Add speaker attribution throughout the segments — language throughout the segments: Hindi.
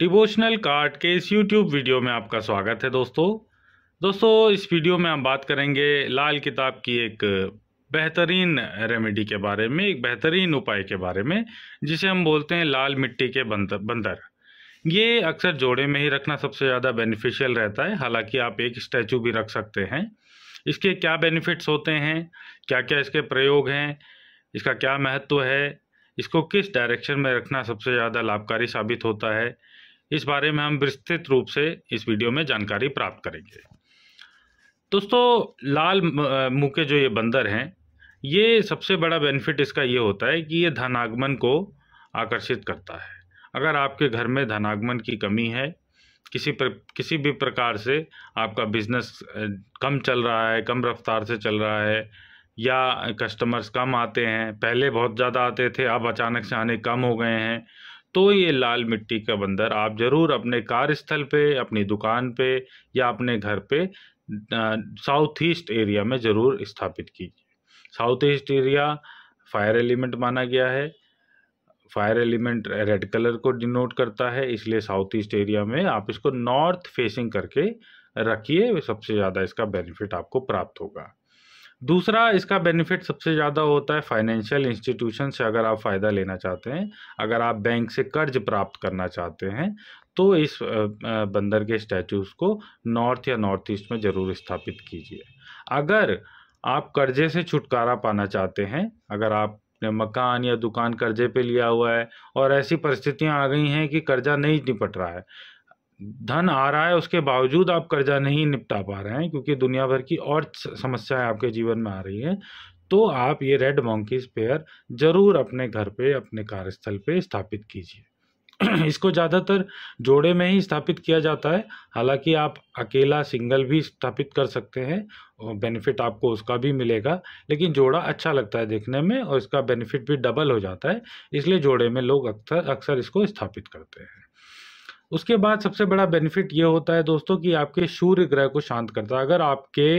Speaker 1: डिवोशनल कार्ड के इस यूट्यूब वीडियो में आपका स्वागत है दोस्तों दोस्तों इस वीडियो में हम बात करेंगे लाल किताब की एक बेहतरीन रेमेडी के बारे में एक बेहतरीन उपाय के बारे में जिसे हम बोलते हैं लाल मिट्टी के बंदर ये अक्सर जोड़े में ही रखना सबसे ज़्यादा बेनिफिशियल रहता है हालांकि आप एक स्टैचू भी रख सकते हैं इसके क्या बेनिफिट्स होते हैं क्या क्या इसके प्रयोग हैं इसका क्या महत्व है इसको किस डायरेक्शन में रखना सबसे ज़्यादा लाभकारी साबित होता है इस बारे में हम विस्तृत रूप से इस वीडियो में जानकारी प्राप्त करेंगे दोस्तों लाल मुँह के जो ये बंदर हैं ये सबसे बड़ा बेनिफिट इसका ये होता है कि ये धनागमन को आकर्षित करता है अगर आपके घर में धनागमन की कमी है किसी पर किसी भी प्रकार से आपका बिजनेस कम चल रहा है कम रफ्तार से चल रहा है या कस्टमर्स कम आते हैं पहले बहुत ज़्यादा आते थे अब अचानक से आने कम हो गए हैं तो ये लाल मिट्टी का बंदर आप ज़रूर अपने कार्यस्थल पे अपनी दुकान पे या अपने घर पे साउथ ईस्ट एरिया में ज़रूर स्थापित कीजिए south east area fire element माना गया है फायर एलिमेंट रेड कलर को डिनोट करता है इसलिए साउथ ईस्ट एरिया में आप इसको नॉर्थ फेसिंग करके रखिए सबसे ज़्यादा इसका बेनिफिट आपको प्राप्त होगा दूसरा इसका बेनिफिट सबसे ज़्यादा होता है फाइनेंशियल इंस्टीट्यूशन से अगर आप फ़ायदा लेना चाहते हैं अगर आप बैंक से कर्ज प्राप्त करना चाहते हैं तो इस बंदर के स्टैचूज़ को नॉर्थ या नॉर्थ ईस्ट में ज़रूर स्थापित कीजिए अगर आप कर्जे से छुटकारा पाना चाहते हैं अगर आप मकान या दुकान कर्जे पे लिया हुआ है और ऐसी परिस्थितियां आ गई हैं कि कर्जा नहीं निपट रहा है धन आ रहा है उसके बावजूद आप कर्जा नहीं निपटा पा रहे हैं क्योंकि दुनिया भर की और समस्याएं आपके जीवन में आ रही हैं तो आप ये रेड मॉन्कीज पेयर ज़रूर अपने घर पे अपने कार्यस्थल पे स्थापित कीजिए इसको ज़्यादातर जोड़े में ही स्थापित किया जाता है हालांकि आप अकेला सिंगल भी स्थापित कर सकते हैं और बेनिफिट आपको उसका भी मिलेगा लेकिन जोड़ा अच्छा लगता है देखने में और इसका बेनिफिट भी डबल हो जाता है इसलिए जोड़े में लोग अक्सर अक्सर इसको स्थापित करते हैं उसके बाद सबसे बड़ा बेनिफिट ये होता है दोस्तों कि आपके सूर्य ग्रह को शांत करता है अगर आपके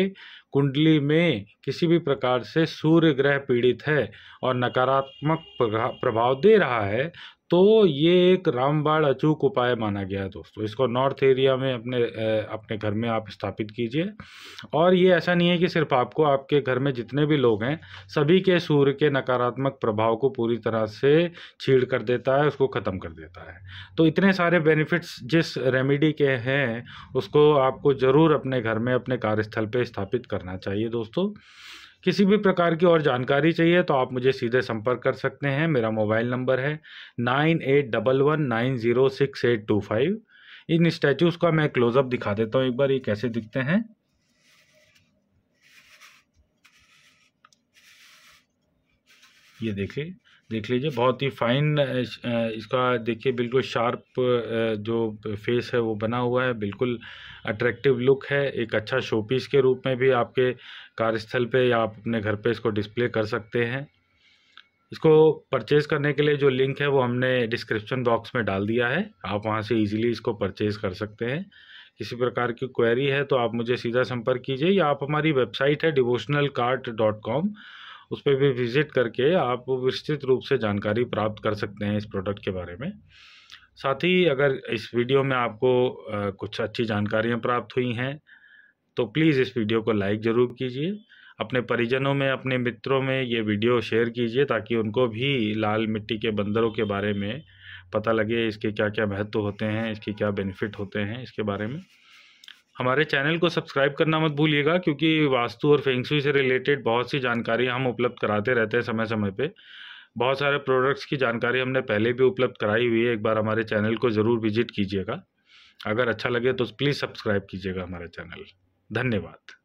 Speaker 1: कुंडली में किसी भी प्रकार से सूर्य ग्रह पीड़ित है और नकारात्मक प्रभाव दे रहा है तो ये एक रामबाण अचूक उपाय माना गया है दोस्तों इसको नॉर्थ एरिया में अपने अपने घर में आप स्थापित कीजिए और ये ऐसा नहीं है कि सिर्फ आपको आपके घर में जितने भी लोग हैं सभी के सूर्य के नकारात्मक प्रभाव को पूरी तरह से छीड़ कर देता है उसको ख़त्म कर देता है तो इतने सारे बेनिफिट्स जिस रेमिडी के हैं उसको आपको ज़रूर अपने घर में अपने कार्यस्थल पर स्थापित करना चाहिए दोस्तों किसी भी प्रकार की और जानकारी चाहिए तो आप मुझे सीधे संपर्क कर सकते हैं मेरा मोबाइल नंबर है nine eight double one nine zero six eight two five इन स्टैचूज़ का मैं क्लोजअप दिखा देता हूँ एक बार ये कैसे दिखते हैं ये देखिए देख लीजिए बहुत ही फाइन इसका देखिए बिल्कुल शार्प जो फेस है वो बना हुआ है बिल्कुल अट्रैक्टिव लुक है एक अच्छा शोपीस के रूप में भी आपके कार्यस्थल पे या आप अपने घर पे इसको डिस्प्ले कर सकते हैं इसको परचेज करने के लिए जो लिंक है वो हमने डिस्क्रिप्शन बॉक्स में डाल दिया है आप वहाँ से ईजिली इसको परचेज़ कर सकते हैं किसी प्रकार की क्वेरी है तो आप मुझे सीधा संपर्क कीजिए या आप हमारी वेबसाइट है डिवोशनल कार्ट डॉट कॉम उस पर भी विज़िट करके आप विस्तृत रूप से जानकारी प्राप्त कर सकते हैं इस प्रोडक्ट के बारे में साथ ही अगर इस वीडियो में आपको कुछ अच्छी जानकारियाँ प्राप्त हुई हैं तो प्लीज़ इस वीडियो को लाइक ज़रूर कीजिए अपने परिजनों में अपने मित्रों में ये वीडियो शेयर कीजिए ताकि उनको भी लाल मिट्टी के बंदरों के बारे में पता लगे इसके क्या क्या महत्व होते हैं इसके क्या बेनिफिट होते हैं इसके बारे में हमारे चैनल को सब्सक्राइब करना मत भूलिएगा क्योंकि वास्तु और फेंगसुई से रिलेटेड बहुत सी जानकारी हम उपलब्ध कराते रहते हैं समय समय पे बहुत सारे प्रोडक्ट्स की जानकारी हमने पहले भी उपलब्ध कराई हुई है एक बार हमारे चैनल को ज़रूर विजिट कीजिएगा अगर अच्छा लगे तो प्लीज़ सब्सक्राइब कीजिएगा हमारा चैनल धन्यवाद